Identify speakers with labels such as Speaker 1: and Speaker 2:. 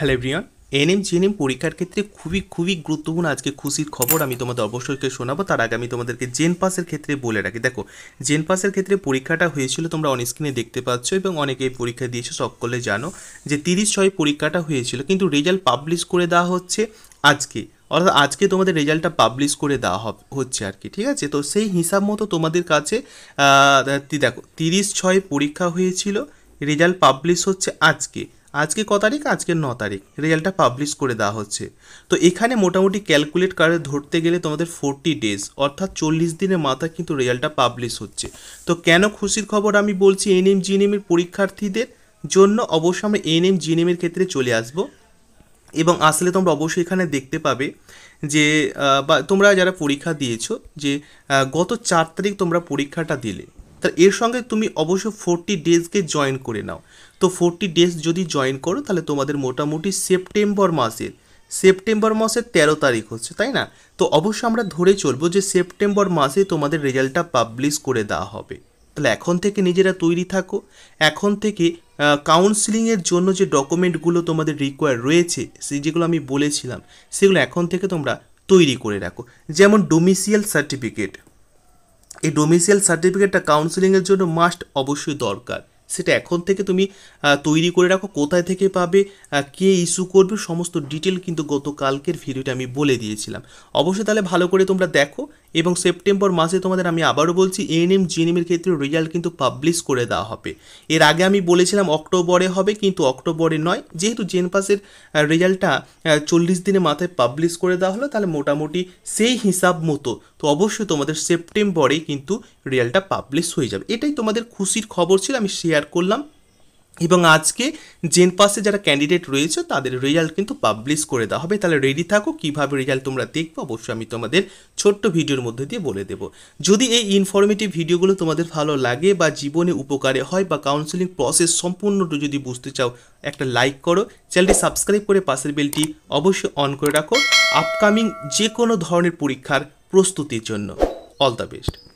Speaker 1: hello everyone NM GNM পরীক্ষার ক্ষেত্রে খুবই খুবই গুরুত্বপূর্ণ আজকে খুশির খবর আমি তোমাদের অবশ্যইকে শোনাবো তার আগে আমি তোমাদেরকে জেন পাসের ক্ষেত্রে বলে রাখি দেখো জেন পাসের ক্ষেত্রে পরীক্ষাটা হয়েছিল তোমরা অন স্ক্রিনে দেখতে পাচ্ছ এবং অনেকে এই পরীক্ষা দিয়েছো সকলে জানো যে তিরিশ ছয় পরীক্ষাটা হয়েছিল কিন্তু রেজাল্ট পাবলিশ করে দেওয়া হচ্ছে আজকে অর্থাৎ আজকে তোমাদের রেজাল্টটা পাবলিশ করে দেওয়া হবে হচ্ছে আর কি ঠিক আছে তো সেই হিসাব মতো তোমাদের কাছে দেখো তিরিশ ছয় পরীক্ষা হয়েছিল রেজাল্ট পাবলিশ হচ্ছে আজকে আজকে ক তারিখ আজকে ন তারিখ রেজাল্টটা পাবলিশ করে দেওয়া হচ্ছে তো এখানে মোটামুটি ক্যালকুলেট করে ধরতে গেলে তোমাদের ফোরটি ডেজ অর্থাৎ চল্লিশ দিনের মাথায় কিন্তু রেজাল্টটা পাবলিশ হচ্ছে তো কেন খুশির খবর আমি বলছি এনএম জিএনএমের পরীক্ষার্থীদের জন্য অবশ্যই আমরা এনএম জিএনএমের ক্ষেত্রে চলে আসব এবং আসলে তোমরা অবশ্যই এখানে দেখতে পাবে যে বা তোমরা যারা পরীক্ষা দিয়েছো যে গত চার তারিখ তোমরা পরীক্ষাটা দিলে তাহলে এর সঙ্গে তুমি অবশ্য ফোরটি ডেজকে জয়েন করে নাও তো ফোরটি ডেজ যদি জয়েন করো তাহলে তোমাদের মোটামুটি সেপ্টেম্বর মাসের সেপ্টেম্বর মাসের তেরো তারিখ হচ্ছে তাই না তো অবশ্যই আমরা ধরে চলবো যে সেপ্টেম্বর মাসে তোমাদের রেজাল্টটা পাবলিশ করে দেওয়া হবে তাহলে এখন থেকে নিজেরা তৈরি থাকো এখন থেকে কাউন্সিলিংয়ের জন্য যে ডকুমেন্টগুলো তোমাদের রিকোয়ার রয়েছে সেই যেগুলো আমি বলেছিলাম সেগুলো এখন থেকে তোমরা তৈরি করে রাখো যেমন ডোমিসিয়াল সার্টিফিকেট এই ডোমিসাইল সার্টিফিকেটটা কাউন্সিলিংয়ের জন্য মাস্ট অবশ্যই দরকার সেটা এখন থেকে তুমি তৈরি করে রাখো কোথায় থেকে পাবে কে ইস্যু করবে সমস্ত ডিটেল কিন্তু গতকালকের ভিডিওটা আমি বলে দিয়েছিলাম অবশ্যই তাহলে ভালো করে তোমরা দেখো এবং সেপ্টেম্বর মাসে তোমাদের আমি আবারও বলছি এএনএম জিএনএমের ক্ষেত্রে রেজাল্ট কিন্তু পাবলিশ করে দেওয়া হবে এর আগে আমি বলেছিলাম অক্টোবরে হবে কিন্তু অক্টোবরে নয় যেহেতু জেনপাসের রেজাল্টটা চল্লিশ দিনের মাথায় পাবলিশ করে দেওয়া হলো তাহলে মোটামুটি সেই হিসাব মতো তো অবশ্যই তোমাদের সেপ্টেম্বরেই কিন্তু রেজাল্টটা পাবলিশ হয়ে যাবে এটাই তোমাদের খুশির খবর ছিল আমি শেয়ার শেয়ার করলাম এবং আজকে জেন পাসে যারা ক্যান্ডিডেট রয়েছে তাদের রেজাল্ট কিন্তু পাবলিশ করে দেওয়া হবে তাহলে রেডি থাকো কীভাবে রেজাল্ট তোমরা দেখবো অবশ্যই আমি তোমাদের ছোট্ট ভিডিওর মধ্যে দিয়ে বলে দেবো যদি এই ইনফরমেটিভ ভিডিওগুলো তোমাদের ভালো লাগে বা জীবনে উপকারে হয় বা কাউন্সেলিং প্রসেস সম্পূর্ণটা যদি বুঝতে চাও একটা লাইক করো চ্যানেলটি সাবস্ক্রাইব করে পাশের বেলটি অবশ্যই অন করে রাখো আপকামিং যে কোনো ধরনের পরীক্ষার প্রস্তুতির জন্য অল দ্য বেস্ট